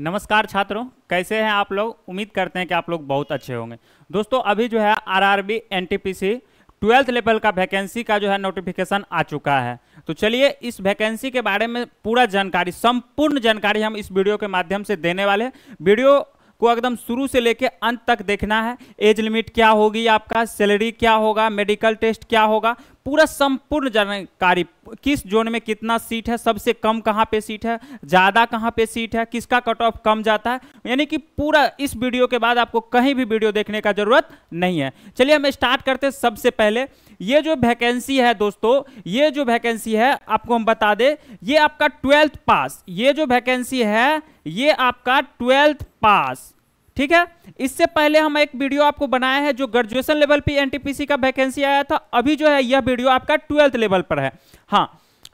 नमस्कार छात्रों कैसे हैं आप लोग उम्मीद करते हैं कि आप लोग बहुत अच्छे होंगे दोस्तों अभी जो है आरआरबी एनटीपीसी ट्वेल्थ लेवल का वैकेंसी का जो है नोटिफिकेशन आ चुका है तो चलिए इस वैकेंसी के बारे में पूरा जानकारी संपूर्ण जानकारी हम इस वीडियो के माध्यम से देने वाले हैं वीडियो को एकदम शुरू से लेके अंत तक देखना है एज लिमिट क्या होगी आपका सैलरी क्या होगा मेडिकल टेस्ट क्या होगा पूरा संपूर्ण जानकारी किस जोन में कितना सीट है सबसे कम कहाँ पे सीट है ज़्यादा कहाँ पे सीट है किसका कट ऑफ कम जाता है यानी कि पूरा इस वीडियो के बाद आपको कहीं भी वीडियो देखने का ज़रूरत नहीं है चलिए हम स्टार्ट करते हैं सबसे पहले ये जो वैकेंसी है दोस्तों ये जो वैकेंसी है आपको हम बता दें ये आपका ट्वेल्थ पास ये जो वैकेंसी है ये आपका ट्वेल्थ पास ठीक है इससे पहले हम एक वीडियो आपको बनाया है जो ग्रेजुएशन लेवल पे एनटीपीसी का वैकेंसी आया था अभी जो है यह वीडियो आपका ट्वेल्थ लेवल पर है हाँ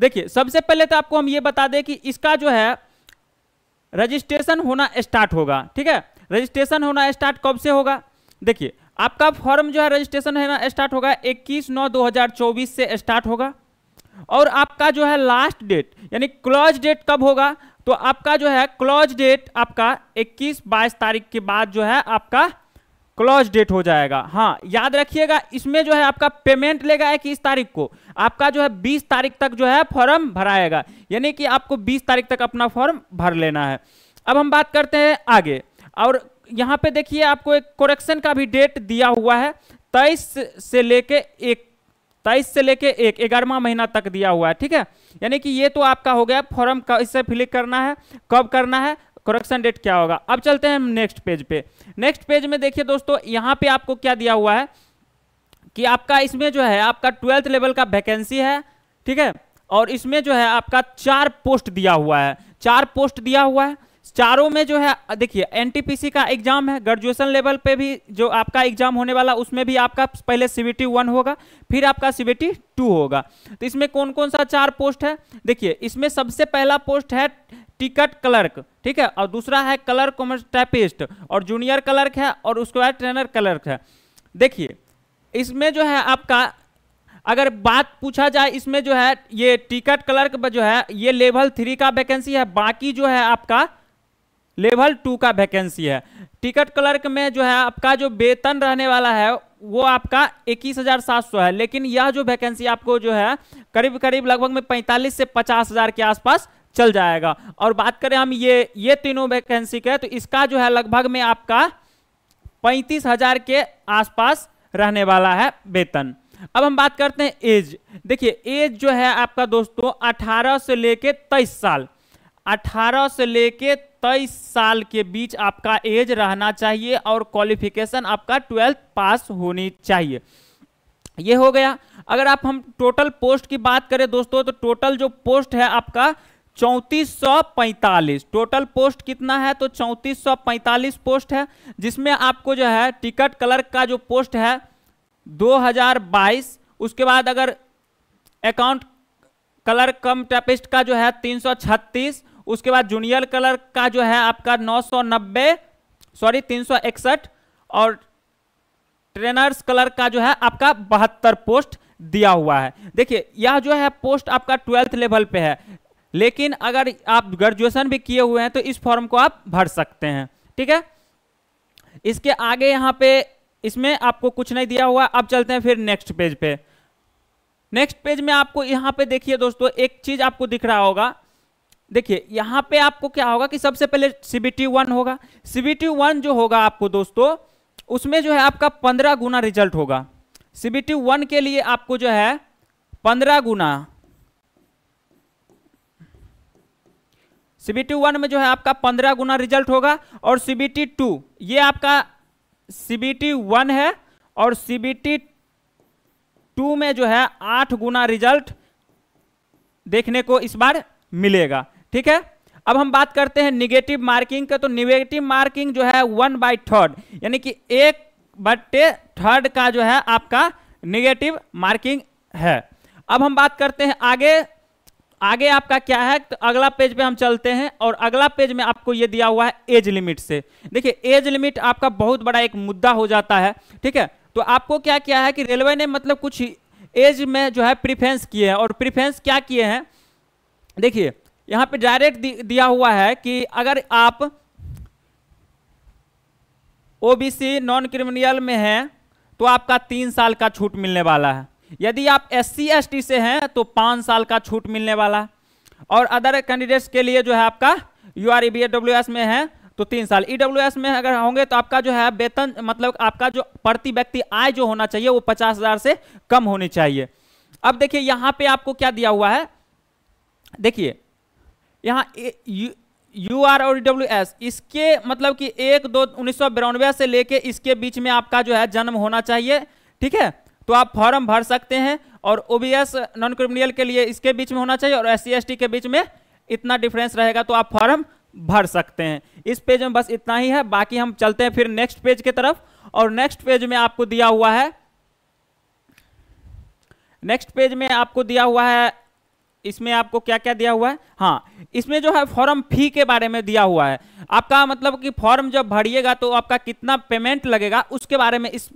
देखिए सबसे पहले तो आपको हम ये बता दें कि इसका जो है रजिस्ट्रेशन होना स्टार्ट होगा ठीक है रजिस्ट्रेशन होना स्टार्ट कब से होगा देखिए आपका फॉर्म जो है रजिस्ट्रेशन है ना स्टार्ट होगा 21 नौ 2024 से स्टार्ट होगा और आपका जो है लास्ट डेट यानी क्लोज डेट कब होगा तो आपका जो है क्लोज डेट आपका 21 बाईस तारीख के बाद जो है आपका क्लोज डेट हो जाएगा हाँ याद रखिएगा इसमें जो है आपका पेमेंट लेगा इक्कीस तारीख को आपका जो है 20 तारीख तक जो है फॉर्म भराएगा यानी कि आपको 20 तारीख तक अपना फॉर्म भर लेना है अब हम बात करते हैं आगे और यहाँ पे देखिए आपको एक कोरेक्शन का भी डेट दिया हुआ है तेईस से लेके एक तेईस से लेके एक ग्यारहवा महीना तक दिया हुआ है ठीक है यानी कि ये तो आपका हो गया फॉर्म इससे फिलिक करना है कब करना है करेक्शन डेट क्या होगा अब चलते हैं नेक्स्ट पेज पे नेक्स्ट पेज में देखिए दोस्तों यहाँ पे आपको क्या दिया हुआ है कि आपका इसमें जो है आपका ट्वेल्थ लेवल का वैकेंसी है ठीक है और इसमें जो है आपका चार पोस्ट दिया हुआ है चार पोस्ट दिया हुआ है चारों में जो है देखिए एनटीपीसी का एग्जाम है ग्रेजुएशन लेवल पे भी जो आपका एग्जाम होने वाला उसमें भी आपका पहले सीबीटी वन होगा फिर आपका सीबीटी टू होगा तो इसमें कौन कौन सा चार पोस्ट है देखिए इसमें सबसे पहला पोस्ट है टिकट क्लर्क ठीक है और दूसरा है कलर टाइपिस्ट और जूनियर क्लर्क है और उसके बाद ट्रेनर क्लर्क है देखिए इसमें जो है आपका अगर बात पूछा जाए इसमें जो है ये टिकट क्लर्क जो है ये लेवल थ्री का वैकेंसी है बाकी जो है आपका लेवल टू का वैकेंसी है टिकट क्लर्क में जो है आपका जो वेतन रहने वाला है वो आपका इक्कीस हजार सात सौ है लेकिन यह जो वैकेंसी आपको जो है करीब करीब लगभग में पैंतालीस से पचास हजार के आसपास चल जाएगा और बात करें हम ये ये तीनों वैकेंसी के तो इसका जो है लगभग में आपका पैंतीस हजार के आसपास रहने वाला है वेतन अब हम बात करते हैं एज देखिए एज जो है आपका दोस्तों 18 से लेके 23 साल 18 से लेके तेईस साल के बीच आपका एज रहना चाहिए और क्वालिफिकेशन आपका ट्वेल्थ पास होनी चाहिए ये हो गया अगर आप हम टोटल पोस्ट की बात करें दोस्तों तो टोटल जो पोस्ट है आपका चौंतीस टोटल पोस्ट कितना है तो चौंतीस पोस्ट है जिसमें आपको जो है टिकट क्लर्क का जो पोस्ट है 2022 उसके बाद अगर अकाउंट कलर कम टेपिस्ट का जो है 336 उसके बाद जूनियर कलर का जो है आपका नब्बे सॉरी इकसठ और ट्रेनर्स कलर का जो है आपका बहत्तर पोस्ट दिया हुआ है देखिए यह जो है पोस्ट आपका ट्वेल्थ लेवल पे है लेकिन अगर आप ग्रेजुएशन भी किए हुए हैं तो इस फॉर्म को आप भर सकते हैं ठीक है इसके आगे यहां पे इसमें आपको कुछ नहीं दिया हुआ अब चलते हैं फिर नेक्स्ट पेज पे नेक्स्ट पेज में आपको यहां पे देखिए दोस्तों एक चीज आपको दिख रहा होगा देखिए यहां पे आपको क्या होगा कि सबसे पहले सीबीटी वन होगा सीबीटी वन जो होगा आपको दोस्तों उसमें जो है आपका पंद्रह गुना रिजल्ट होगा सीबीटी वन के लिए आपको जो है पंद्रह गुना सीबीटी वन में जो है आपका पंद्रह गुना रिजल्ट होगा और सीबीटी टू ये आपका सीबीटी वन है और सीबीटी टू में जो है आठ गुना रिजल्ट देखने को इस बार मिलेगा ठीक है अब हम बात करते हैं निगेटिव मार्किंग का तो निगेटिव मार्किंग जो है वन बाई थर्ड यानी कि एक बट्टे थर्ड का जो है आपका निगेटिव मार्किंग है अब हम बात करते हैं आगे आगे आपका क्या है तो अगला पेज पे हम चलते हैं और अगला पेज में आपको ये दिया हुआ है एज लिमिट से देखिए एज लिमिट आपका बहुत बड़ा एक मुद्दा हो जाता है ठीक है तो आपको क्या किया है कि रेलवे ने मतलब कुछ एज में जो है प्रिफेंस किए हैं और प्रिफेंस क्या किए हैं देखिए यहां पे डायरेक्ट दिया हुआ है कि अगर आप ओबीसी नॉन क्रिमिनल में हैं तो आपका तीन साल का छूट मिलने वाला है यदि आप एस सी से हैं तो पांच साल का छूट मिलने वाला है और अदर कैंडिडेट्स के लिए जो है आपका यू आर ई में है तो तीन साल ई e में अगर होंगे तो आपका जो है वेतन मतलब आपका जो प्रति व्यक्ति आय जो होना चाहिए वो पचास हज़ार से कम होनी चाहिए अब देखिए यहां पे आपको क्या दिया हुआ है देखिए यहाँ यू आर और डब्ल्यू एस इसके मतलब कि एक दो उन्नीस से लेके इसके बीच में आपका जो है जन्म होना चाहिए ठीक है तो आप फॉर्म भर सकते हैं और ओ नॉन क्रिमिनल के लिए इसके बीच में होना चाहिए और एस सी के बीच में इतना डिफरेंस रहेगा तो आप फॉर्म भर सकते हैं इस पेज में बस इतना ही है बाकी हम चलते हैं फिर नेक्स्ट पेज की तरफ और नेक्स्ट पेज में आपको दिया हुआ है नेक्स्ट पेज में आपको दिया हुआ है इसमें आपको क्या क्या दिया हुआ है हाँ इसमें जो है फॉर्म फी के बारे में दिया हुआ है आपका मतलब कि फॉर्म जब भरिएगा तो आपका कितना पेमेंट लगेगा उसके बारे में इस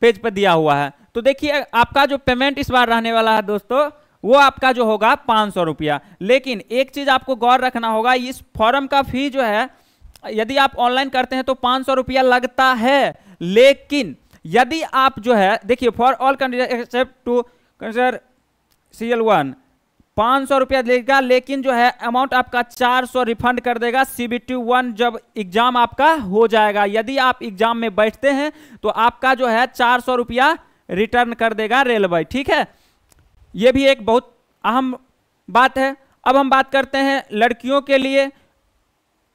पेज पर दिया हुआ है तो देखिए आपका जो पेमेंट इस बार रहने वाला है दोस्तों वो आपका जो होगा पाँच सौ रुपया लेकिन एक चीज़ आपको गौर रखना होगा इस फॉर्म का फी जो है यदि आप ऑनलाइन करते हैं तो पाँच सौ रुपया लगता है लेकिन यदि आप जो है देखिए for all country except to consider C L one पाँच सौ रुपया देगा लेकिन जो है अमाउंट आपका चार सौ रिफंड कर देगा सीबीटी वन जब एग्जाम आपका हो जाएगा यदि आप एग्जाम में बैठते हैं तो आपका जो है चार सौ रुपया रिटर्न कर देगा रेलवे ठीक है यह भी एक बहुत अहम बात है अब हम बात करते हैं लड़कियों के लिए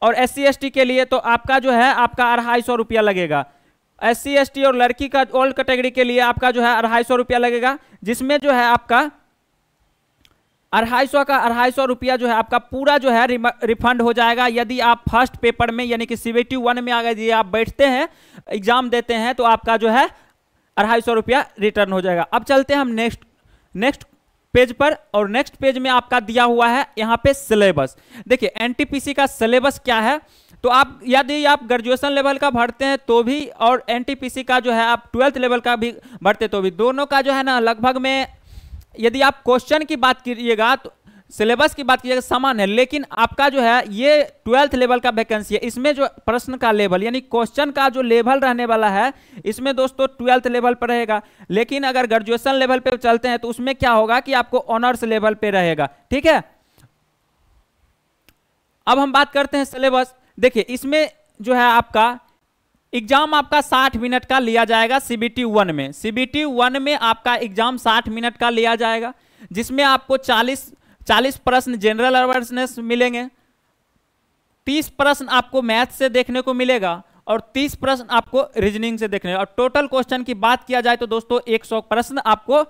और एस सी के लिए तो आपका जो है आपका अढ़ाई सौ रुपया लगेगा एस सी और लड़की का ओल्ड कैटेगरी के लिए आपका जो है अढ़ाई सौ रुपया लगेगा जिसमें जो है आपका अढ़ाई सौ का अढ़ाई सौ रुपया जो है आपका पूरा जो है रिफंड हो जाएगा यदि आप फर्स्ट पेपर में यानी कि सी वन में आगे यदि आप बैठते हैं एग्जाम देते हैं तो आपका जो है अढ़ाई सौ रुपया रिटर्न हो जाएगा अब चलते हैं हम नेक्स्ट नेक्स्ट पेज पर और नेक्स्ट पेज में आपका दिया हुआ है यहाँ पे सिलेबस देखिए एन का सिलेबस क्या है तो आप यदि आप ग्रेजुएशन लेवल का भरते हैं तो भी और एनटीपीसी का जो है आप ट्वेल्थ लेवल का भी भरते तो भी दोनों का जो है ना लगभग में यदि आप क्वेश्चन की बात करिएगा तो सिलेबस की बात कीजिएगा समान है लेकिन आपका जो है ये ट्वेल्थ लेवल का वैकेंसी है इसमें जो प्रश्न का लेवल यानी क्वेश्चन का जो लेवल रहने वाला है इसमें दोस्तों ट्वेल्थ लेवल पर रहेगा लेकिन अगर ग्रेजुएशन लेवल पर चलते हैं तो उसमें क्या होगा कि आपको ऑनर्स लेवल पे रहेगा ठीक है अब हम बात करते हैं सिलेबस देखिए इसमें जो है आपका एग्जाम आपका 60 मिनट का लिया जाएगा सीबीटी वन में सीबीटी वन में आपका एग्जाम 60 मिनट का लिया जाएगा जिसमें आपको 40 40 प्रश्न जनरल अवेयरनेस मिलेंगे 30 प्रश्न आपको मैथ से देखने को मिलेगा और 30 प्रश्न आपको रीजनिंग से देखने और टोटल क्वेश्चन की बात किया जाए तो दोस्तों एक प्रश्न आपको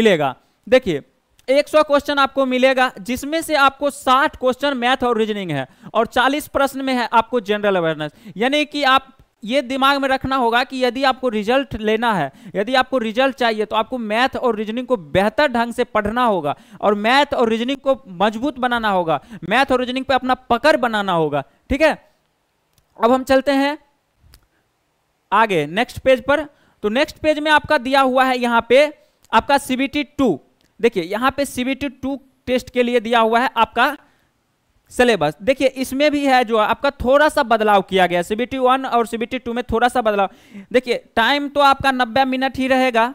मिलेगा देखिए 100 क्वेश्चन आपको मिलेगा जिसमें से आपको 60 क्वेश्चन मैथ और रीजनिंग है और 40 प्रश्न में है आपको जनरल अवेयरनेस यानी कि आप ये दिमाग में रखना होगा कि यदि आपको रिजल्ट लेना है यदि आपको रिजल्ट चाहिए तो आपको मैथ और रीजनिंग को बेहतर ढंग से पढ़ना होगा और मैथ और रीजनिंग को मजबूत बनाना होगा मैथ और रीजनिंग पे अपना पकड़ बनाना होगा ठीक है अब हम चलते हैं आगे नेक्स्ट पेज पर तो नेक्स्ट पेज में आपका दिया हुआ है यहाँ पे आपका सीबीटी टू देखिए यहाँ पे सीबीटी टू टेस्ट के लिए दिया हुआ है आपका सिलेबस देखिए इसमें भी है जो आपका थोड़ा सा बदलाव किया गया सीबीटी वन और सीबीटी टू में थोड़ा सा बदलाव देखिए टाइम तो आपका नब्बे मिनट ही रहेगा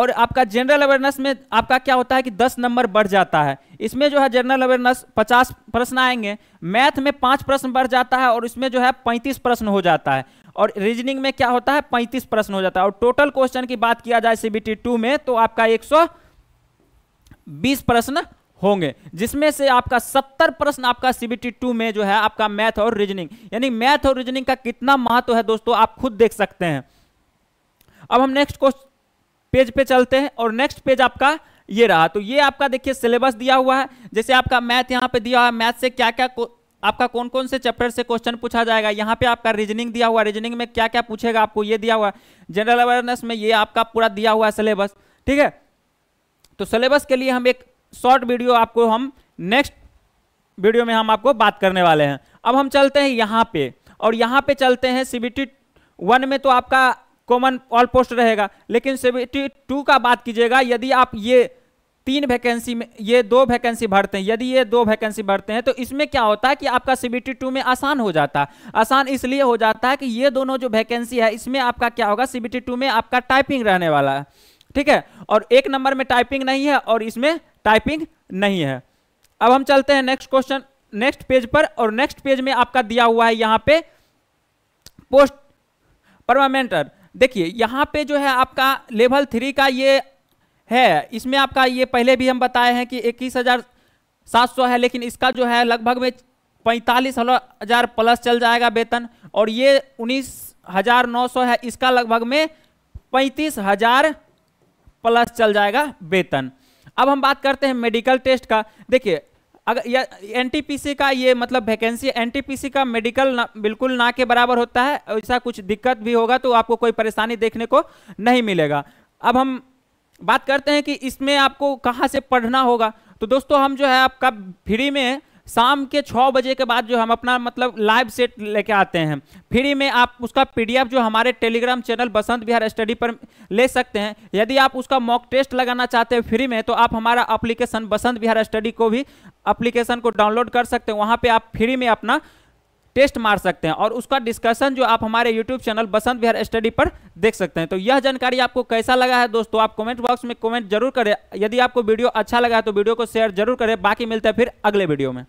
और आपका जनरल अवेयरनेस में आपका क्या होता है कि दस नंबर बढ़ जाता है इसमें जो है जनरल अवेयरनेस पचास प्रश्न आएंगे मैथ में पाँच प्रश्न बढ़ जाता है और इसमें जो है पैंतीस प्रश्न हो जाता है और रीजनिंग में क्या होता है पैंतीस प्रश्न हो जाता है और टोटल क्वेश्चन की बात किया जाए सीबीटी टू में तो आपका एक सौ बीस प्रश्न होंगे जिसमें से आपका सत्तर प्रश्न आपका सीबीटी टू में जो है आपका मैथ और रीजनिंग यानी मैथ और रीजनिंग का कितना महत्व है दोस्तों आप खुद देख सकते हैं अब हम नेक्स्ट क्वेश्चन पेज पे चलते हैं और नेक्स्ट पेज आपका ये रहा तो ये आपका देखिए सिलेबस दिया हुआ है जैसे आपका मैथ यहाँ पे दिया हुआ है मैथ से क्या क्या आपका कौन कौन से चैप्टर से क्वेश्चन पूछा जाएगा यहाँ पे आपका रीजनिंग दिया हुआ रीजनिंग में क्या क्या पूछेगा आपको ये दिया हुआ जनरल अवेयरनेस में ये आपका पूरा दिया हुआ है सिलेबस ठीक है तो सिलेबस के लिए हम एक शॉर्ट वीडियो आपको हम नेक्स्ट वीडियो में हम आपको बात करने वाले हैं अब हम चलते हैं यहाँ पे और यहाँ पे चलते हैं सीबीटी वन में तो आपका कॉमन ऑल पोस्ट रहेगा लेकिन सीबीटी टू का बात कीजिएगा यदि आप ये तीन वैकेंसी में ये दो वैकेंसी भरते हैं यदि ये दो वैकेंसी भरते हैं तो इसमें क्या होता है कि आपका सीबीटी टू में आसान हो जाता है आसान इसलिए हो जाता है कि ये दोनों जो वैकेंसी है इसमें आपका क्या होगा सीबीटी टू में आपका टाइपिंग रहने वाला है ठीक है और एक नंबर में टाइपिंग नहीं है और इसमें टाइपिंग नहीं है अब हम चलते हैं नेक्स्ट क्वेश्चन नेक्स्ट पेज पर और नेक्स्ट पेज में आपका दिया हुआ है यहाँ पे पोस्ट परमामेंटर देखिए यहाँ पे जो है आपका लेवल थ्री का ये है इसमें आपका ये पहले भी हम बताए हैं कि इक्कीस हज़ार सात सौ है लेकिन इसका जो है लगभग में पैंतालीस हज़ार प्लस चल जाएगा वेतन और ये उन्नीस हज़ार नौ सौ है इसका लगभग में पैंतीस हज़ार प्लस चल जाएगा वेतन अब हम बात करते हैं मेडिकल टेस्ट का देखिए अगर या एन का ये मतलब वैकेंसी एन का मेडिकल ना, बिल्कुल ना के बराबर होता है ऐसा कुछ दिक्कत भी होगा तो आपको कोई परेशानी देखने को नहीं मिलेगा अब हम बात करते हैं कि इसमें आपको कहाँ से पढ़ना होगा तो दोस्तों हम जो है आपका फ्री में शाम के छः बजे के बाद जो हम अपना मतलब लाइव सेट लेके आते हैं फ्री में आप उसका पीडीएफ जो हमारे Telegram channel Basant Bihar study पर ले सकते हैं यदि आप उसका मॉक टेस्ट लगाना चाहते हैं फ्री में तो आप हमारा अप्लीकेशन बसंत बिहार स्टडी को भी अप्लीकेशन को डाउनलोड कर सकते हैं वहाँ पर आप फ्री में अपना टेस्ट मार सकते हैं और उसका डिस्कशन जो आप हमारे YouTube channel Basant Bihar study पर देख सकते हैं तो यह जानकारी आपको कैसा लगा है दोस्तों आप कमेंट बॉक्स में कमेंट जरूर करें यदि आपको वीडियो अच्छा लगा है तो वीडियो को शेयर जरूर करें बाकी मिलते हैं फिर अगले वीडियो में